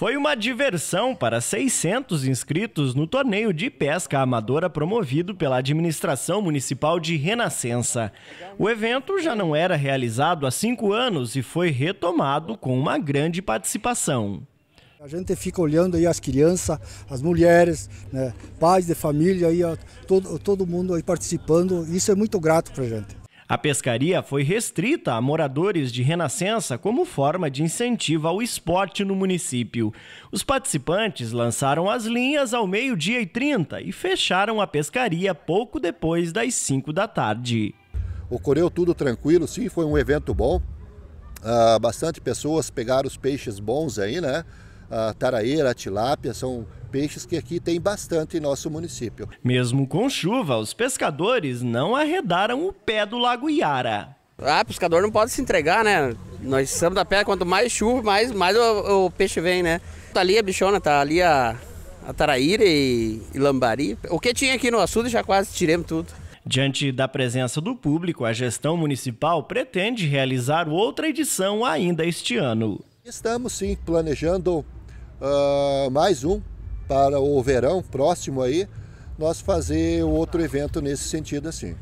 Foi uma diversão para 600 inscritos no torneio de pesca amadora promovido pela administração municipal de Renascença. O evento já não era realizado há cinco anos e foi retomado com uma grande participação. A gente fica olhando aí as crianças, as mulheres, né, pais de família, aí, todo, todo mundo aí participando. Isso é muito grato para a gente. A pescaria foi restrita a moradores de Renascença como forma de incentivo ao esporte no município. Os participantes lançaram as linhas ao meio-dia e 30 e fecharam a pescaria pouco depois das 5 da tarde. Ocorreu tudo tranquilo, sim, foi um evento bom. Uh, bastante pessoas pegaram os peixes bons aí, né? a taraíra, a tilápia, são peixes que aqui tem bastante em nosso município. Mesmo com chuva, os pescadores não arredaram o pé do Lago Iara. Ah, pescador não pode se entregar, né? Nós estamos da pé, quanto mais chuva, mais, mais o, o, peixe vem, né? Tá ali a bichona, tá ali a, a taraíra e, e lambari. O que tinha aqui no açude já quase tiremos tudo. Diante da presença do público, a gestão municipal pretende realizar outra edição ainda este ano. Estamos sim planejando uh, mais um para o verão próximo aí, nós fazer outro evento nesse sentido assim.